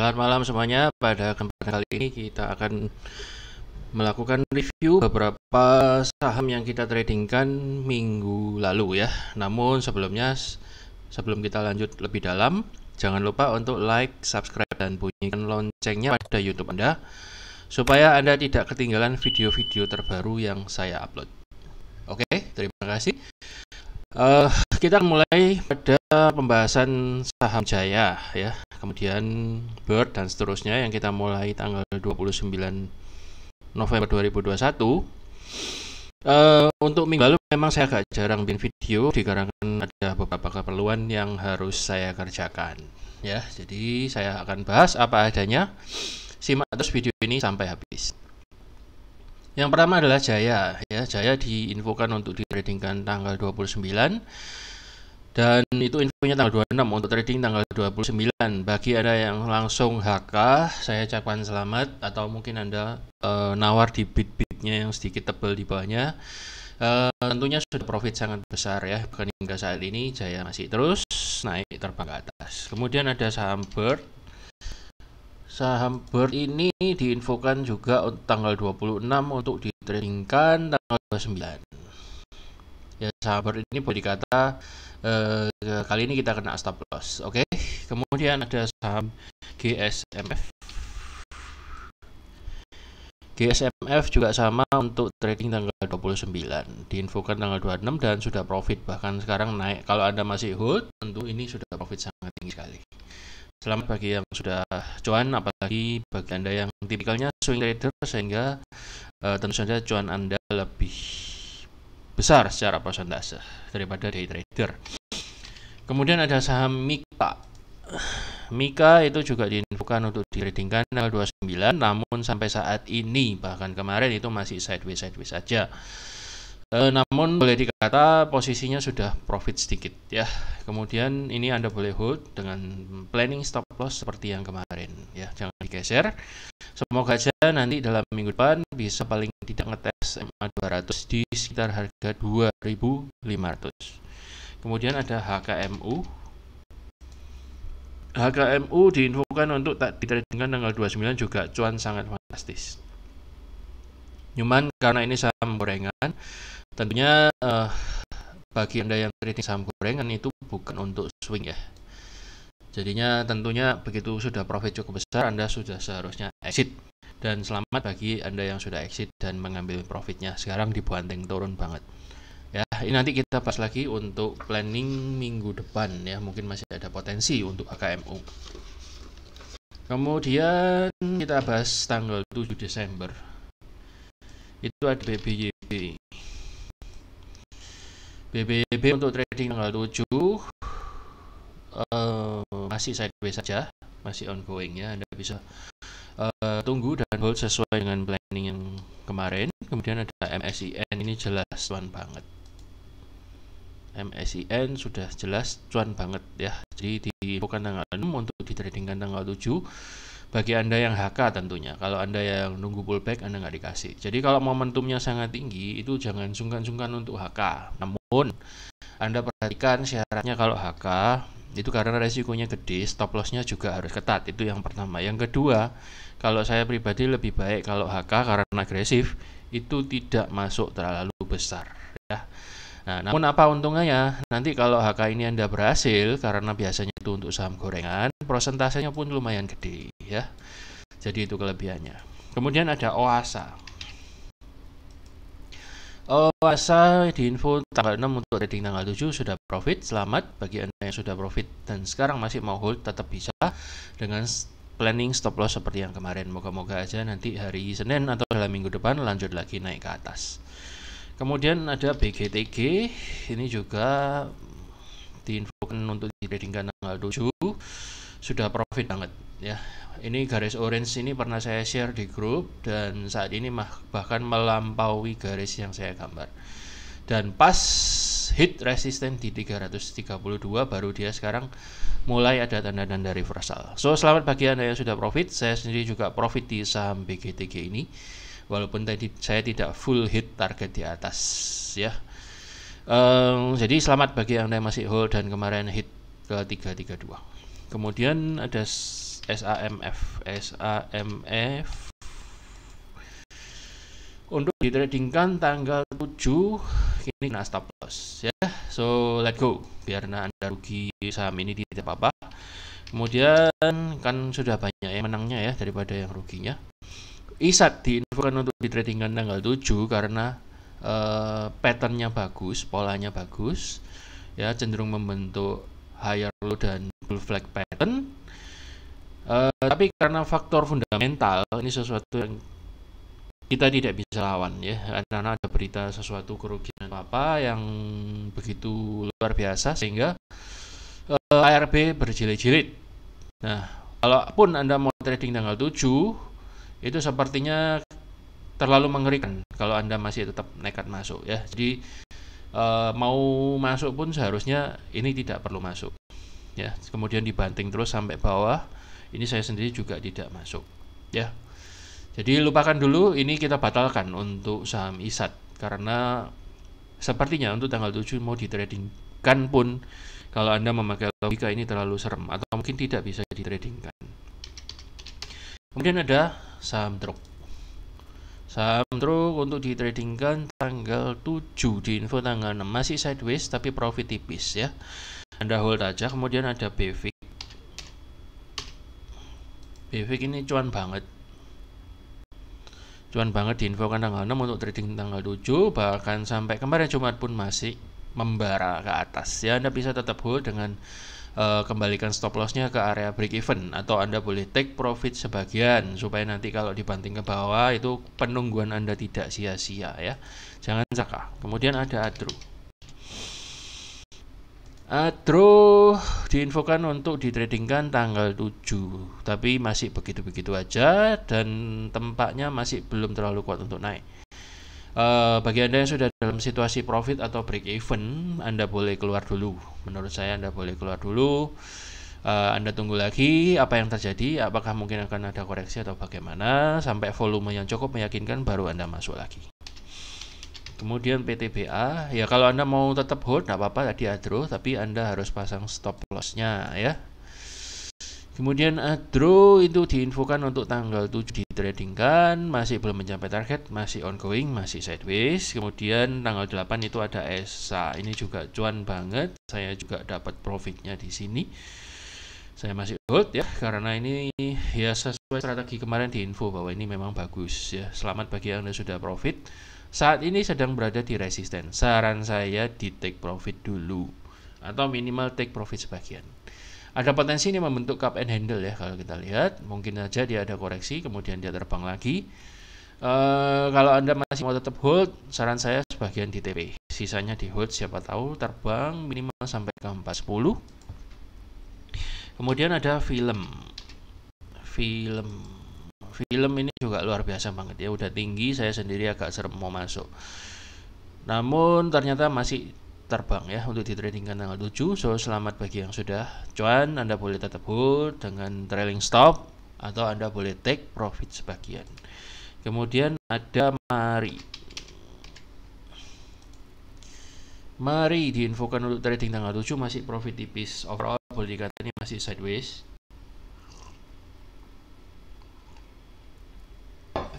Selamat malam semuanya. Pada kesempatan kali ini kita akan melakukan review beberapa saham yang kita tradingkan minggu lalu ya. Namun sebelumnya sebelum kita lanjut lebih dalam, jangan lupa untuk like, subscribe dan bunyikan loncengnya pada YouTube Anda supaya Anda tidak ketinggalan video-video terbaru yang saya upload. Oke, terima kasih. Uh, kita mulai pada pembahasan saham Jaya ya, kemudian Bird dan seterusnya yang kita mulai tanggal 29 November 2021. Uh, eh, untuk minggu lalu memang saya agak jarang bikin video dikarenakan ada beberapa keperluan yang harus saya kerjakan ya. Jadi saya akan bahas apa adanya. Simak terus video ini sampai habis. Yang pertama adalah Jaya. Ya, Jaya diinfokan untuk di tradingkan tanggal 29 dan itu infonya tanggal 26 untuk trading tanggal 29. Bagi ada yang langsung HK, saya ucapkan selamat atau mungkin Anda e, nawar di bit-bitnya yang sedikit tebal di bawahnya. E, tentunya sudah profit sangat besar ya, bukan hingga saat ini Jaya masih terus naik terbang ke atas. Kemudian ada saham Bird saham Bird ini diinfokan juga untuk tanggal 26 untuk ditradingkan tanggal 29 ya Saham Bird ini boleh dikata eh, kali ini kita kena stop loss oke okay? kemudian ada saham GSMF GSMF juga sama untuk trading tanggal 29 diinfokan tanggal 26 dan sudah profit bahkan sekarang naik kalau anda masih hold tentu ini sudah profit sangat tinggi sekali Selamat bagi yang sudah cuan, apalagi bagi Anda yang tipikalnya swing trader sehingga uh, tentu saja cuan Anda lebih besar secara persentase daripada day trader. Kemudian ada saham Mika. Mika itu juga diinfokan untuk diredingkan tanggal 29, namun sampai saat ini bahkan kemarin itu masih sideways-sideways saja. E, namun boleh dikata posisinya sudah profit sedikit ya. Kemudian ini Anda boleh hold dengan planning stop loss seperti yang kemarin ya. Jangan digeser. Semoga saja nanti dalam minggu depan bisa paling tidak ngetes MA 200 di sekitar harga 2500. Kemudian ada HKMU. HKMU diinfokan untuk tak ditradingkan tanggal 29 juga cuan sangat fantastis. Cuman karena ini saham gorengan, tentunya uh, bagi anda yang trading saham gorengan itu bukan untuk swing ya jadinya tentunya begitu sudah profit cukup besar anda sudah seharusnya exit dan selamat bagi anda yang sudah exit dan mengambil profitnya sekarang dibanting turun banget ya ini nanti kita pas lagi untuk planning minggu depan ya mungkin masih ada potensi untuk AKMU. kemudian kita bahas tanggal 7 Desember itu ada BBYB BBB untuk trading tanggal 7 uh, eh, masih sideways saja masih ongoing ya Anda bisa uh, tunggu dan hold sesuai dengan planning yang kemarin kemudian ada MSIN ini jelas cuan banget MSIN sudah jelas cuan banget ya jadi di bukan tanggal 6 untuk di tanggal 7 bagi Anda yang HK tentunya. Kalau Anda yang nunggu pullback, Anda nggak dikasih. Jadi kalau momentumnya sangat tinggi, itu jangan sungkan-sungkan untuk HK. Namun, Anda perhatikan syaratnya kalau HK, itu karena resikonya gede, stop lossnya juga harus ketat. Itu yang pertama. Yang kedua, kalau saya pribadi lebih baik kalau HK karena agresif, itu tidak masuk terlalu besar. Ya. Nah, namun apa untungnya? ya? Nanti kalau HK ini Anda berhasil, karena biasanya itu untuk saham gorengan, persentasenya pun lumayan gede ya. Jadi itu kelebihannya. Kemudian ada OASA. OASA di info tanggal 6 untuk trading tanggal 7 sudah profit. Selamat bagi Anda yang sudah profit dan sekarang masih mau hold tetap bisa dengan planning stop loss seperti yang kemarin. Moga-moga aja nanti hari Senin atau dalam minggu depan lanjut lagi naik ke atas. Kemudian ada BGTG, ini juga diinfokan untuk di trading tanggal 7 sudah profit banget ya ini garis orange ini pernah saya share di grup dan saat ini bahkan melampaui garis yang saya gambar dan pas hit resisten di 332 baru dia sekarang mulai ada tanda-tanda reversal so selamat bagi anda yang sudah profit saya sendiri juga profit di saham BGTG ini walaupun tadi saya tidak full hit target di atas ya um, jadi selamat bagi anda yang masih hold dan kemarin hit ke 332 kemudian ada SAMF SAMF untuk ditradingkan tanggal 7 ini kena stop loss ya so let go biar nah anda rugi saham ini tidak apa-apa kemudian kan sudah banyak yang menangnya ya daripada yang ruginya isat diinfokan untuk ditradingkan tanggal 7 karena uh, patternnya bagus polanya bagus ya cenderung membentuk higher low dan bull flag pattern Uh, tapi karena faktor fundamental ini sesuatu yang kita tidak bisa lawan ya karena ada berita sesuatu kerugian apa yang begitu luar biasa sehingga uh, eh, ARB berjilid-jilid. Nah, walaupun Anda mau trading tanggal 7 itu sepertinya terlalu mengerikan kalau Anda masih tetap nekat masuk ya. Jadi uh, mau masuk pun seharusnya ini tidak perlu masuk. Ya, kemudian dibanting terus sampai bawah ini saya sendiri juga tidak masuk ya jadi lupakan dulu ini kita batalkan untuk saham ISAT karena sepertinya untuk tanggal 7 mau kan pun kalau Anda memakai logika ini terlalu serem atau mungkin tidak bisa di kan Kemudian ada saham truk. Saham truk untuk ditradingkan tanggal 7 di info tanggal 6 masih sideways tapi profit tipis ya. Anda hold aja kemudian ada BV Bivik ini cuan banget cuan banget diinfokan tanggal 6 untuk trading tanggal 7 bahkan sampai kemarin Jumat pun masih membara ke atas ya Anda bisa tetap hold dengan uh, kembalikan stop lossnya ke area break even atau Anda boleh take profit sebagian supaya nanti kalau dibanting ke bawah itu penungguan Anda tidak sia-sia ya. Jangan saka. Kemudian ada Adru. Adro eh, diinfokan untuk ditradingkan tanggal 7 Tapi masih begitu-begitu aja Dan tempatnya masih belum terlalu kuat untuk naik eh, Bagi Anda yang sudah dalam situasi profit atau break even Anda boleh keluar dulu Menurut saya Anda boleh keluar dulu eh, Anda tunggu lagi apa yang terjadi Apakah mungkin akan ada koreksi atau bagaimana Sampai volume yang cukup meyakinkan baru Anda masuk lagi Kemudian PTBA, ya kalau Anda mau tetap hold tidak apa-apa tadi adro, tapi Anda harus pasang stop lossnya ya. Kemudian adro itu diinfokan untuk tanggal 7 tradingkan masih belum mencapai target, masih ongoing, masih sideways. Kemudian tanggal 8 itu ada ESA. Ini juga cuan banget. Saya juga dapat profitnya di sini. Saya masih hold ya karena ini ya sesuai strategi kemarin di info bahwa ini memang bagus ya. Selamat bagi Anda sudah profit saat ini sedang berada di resisten. Saran saya di take profit dulu atau minimal take profit sebagian. Ada potensi ini membentuk cup and handle ya kalau kita lihat. Mungkin saja dia ada koreksi kemudian dia terbang lagi. Uh, kalau Anda masih mau tetap hold, saran saya sebagian di TP. Sisanya di hold siapa tahu terbang minimal sampai ke 410. Kemudian ada film. Film film ini juga luar biasa banget ya udah tinggi saya sendiri agak serem mau masuk namun ternyata masih terbang ya untuk di tradingkan tanggal 7 so selamat bagi yang sudah cuan anda boleh tetap hold dengan trailing stop atau anda boleh take profit sebagian kemudian ada mari mari diinfokan untuk trading tanggal 7 masih profit tipis overall boleh dikatakan ini masih sideways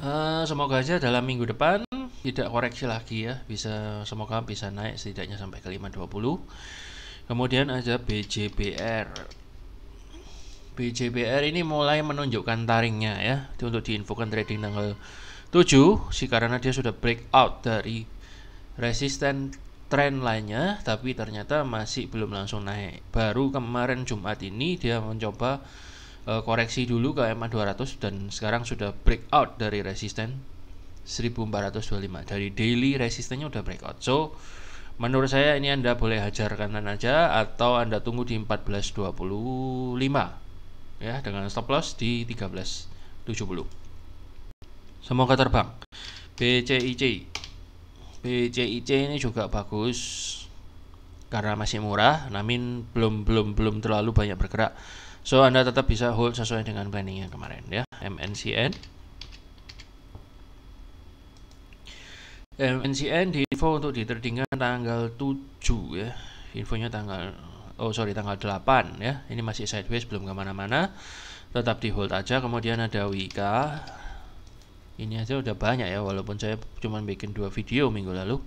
Uh, semoga aja dalam minggu depan tidak koreksi lagi ya. Bisa semoga bisa naik setidaknya sampai ke 520. Kemudian ada BJBR. BJBR ini mulai menunjukkan taringnya ya. Itu untuk diinfokan trading tanggal 7 sih karena dia sudah break out dari resisten trend lainnya tapi ternyata masih belum langsung naik. Baru kemarin Jumat ini dia mencoba Eh, koreksi dulu ke MA 200 dan sekarang sudah breakout dari resisten 1425 dari daily resistennya udah breakout so menurut saya ini anda boleh hajar kanan aja atau anda tunggu di 1425 ya dengan stop loss di 1370 semoga terbang BCIC BCIC ini juga bagus karena masih murah namun belum belum belum terlalu banyak bergerak So Anda tetap bisa hold sesuai dengan planning yang kemarin ya MNCN MNCN di info untuk di tradingan tanggal 7 ya infonya tanggal oh sorry tanggal 8 ya ini masih sideways belum kemana-mana tetap di hold aja kemudian ada Wika ini aja udah banyak ya walaupun saya cuma bikin dua video minggu lalu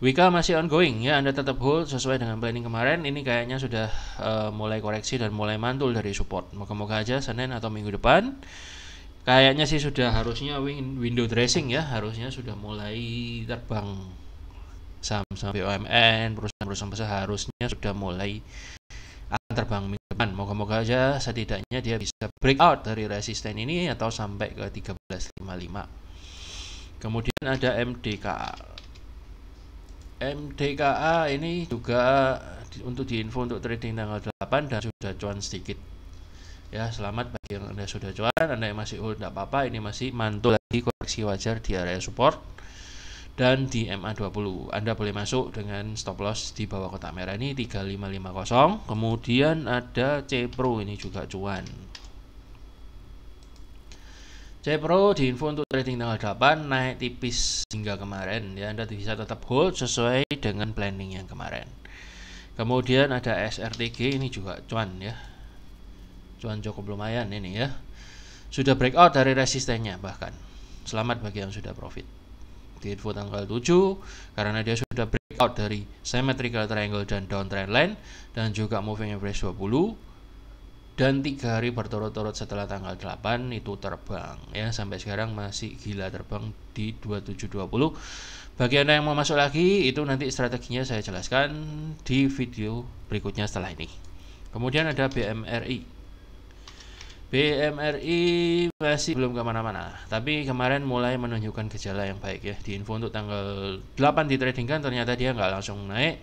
Wika masih ongoing ya, Anda tetap hold sesuai dengan planning kemarin. Ini kayaknya sudah uh, mulai koreksi dan mulai mantul dari support. Moga-moga aja Senin atau minggu depan. Kayaknya sih sudah harusnya window dressing ya, harusnya sudah mulai terbang saham-saham BUMN, perusahaan-perusahaan besar harusnya sudah mulai akan terbang minggu depan. Moga-moga aja setidaknya dia bisa break out dari resisten ini atau sampai ke 13.55. Kemudian ada MDKA. MDKA ini juga untuk diinfo untuk trading tanggal 8 dan sudah cuan sedikit ya selamat bagi yang anda sudah cuan anda yang masih hold tidak apa-apa ini masih mantul lagi koreksi wajar di area support dan di MA20 anda boleh masuk dengan stop loss di bawah kotak merah ini 3550 kemudian ada C Pro ini juga cuan di info untuk trading tanggal 8 naik tipis hingga kemarin ya Anda bisa tetap hold sesuai dengan planning yang kemarin kemudian ada SRTG ini juga cuan ya cuan cukup lumayan ini ya sudah breakout dari resistennya bahkan selamat bagi yang sudah profit di info tanggal 7 karena dia sudah breakout dari symmetrical triangle dan downtrend line dan juga moving average 20 dan tiga hari berturut-turut setelah tanggal 8 itu terbang ya sampai sekarang masih gila terbang di 2720 bagi anda yang mau masuk lagi itu nanti strateginya saya jelaskan di video berikutnya setelah ini kemudian ada BMRI BMRI masih belum kemana-mana tapi kemarin mulai menunjukkan gejala yang baik ya di info untuk tanggal 8 di trading kan ternyata dia nggak langsung naik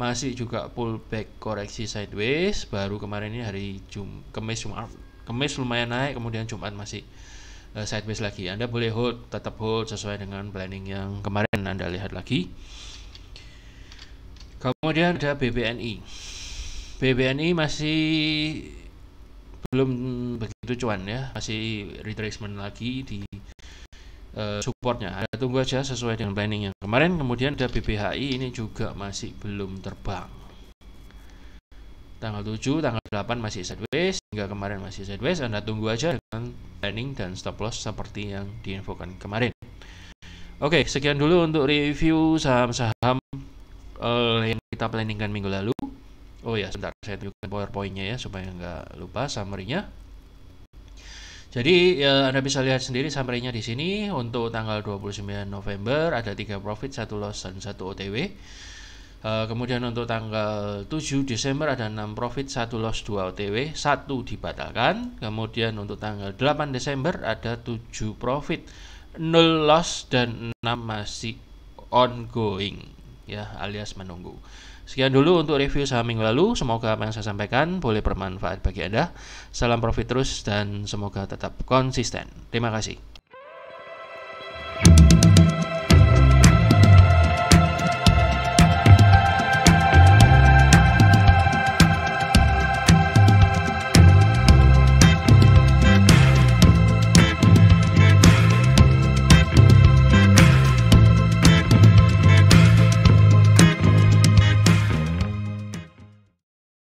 masih juga pullback koreksi sideways baru kemarin ini hari Jum Kemis Jumat Kemis lumayan naik kemudian Jumat masih uh, sideways lagi Anda boleh hold tetap hold sesuai dengan planning yang kemarin Anda lihat lagi kemudian ada BBNI BBNI masih belum begitu cuan ya masih retracement lagi di uh, supportnya ada tunggu aja sesuai dengan planningnya kemarin kemudian ada BBHI ini juga masih belum terbang tanggal 7 tanggal 8 masih sideways hingga kemarin masih sideways Anda tunggu aja dengan planning dan stop loss seperti yang diinfokan kemarin Oke sekian dulu untuk review saham-saham uh, yang kita planningkan minggu lalu Oh ya sebentar saya tunjukkan powerpointnya ya supaya nggak lupa summary-nya jadi ya, Anda bisa lihat sendiri summary-nya di sini untuk tanggal 29 November ada 3 profit, 1 loss dan 1 OTW. Uh, eh, kemudian untuk tanggal 7 Desember ada 6 profit, 1 loss, 2 OTW, 1 dibatalkan. Kemudian untuk tanggal 8 Desember ada 7 profit, 0 loss dan 6 masih ongoing ya alias menunggu. Sekian dulu untuk review saham minggu lalu. Semoga apa yang saya sampaikan boleh bermanfaat bagi Anda. Salam profit terus dan semoga tetap konsisten. Terima kasih.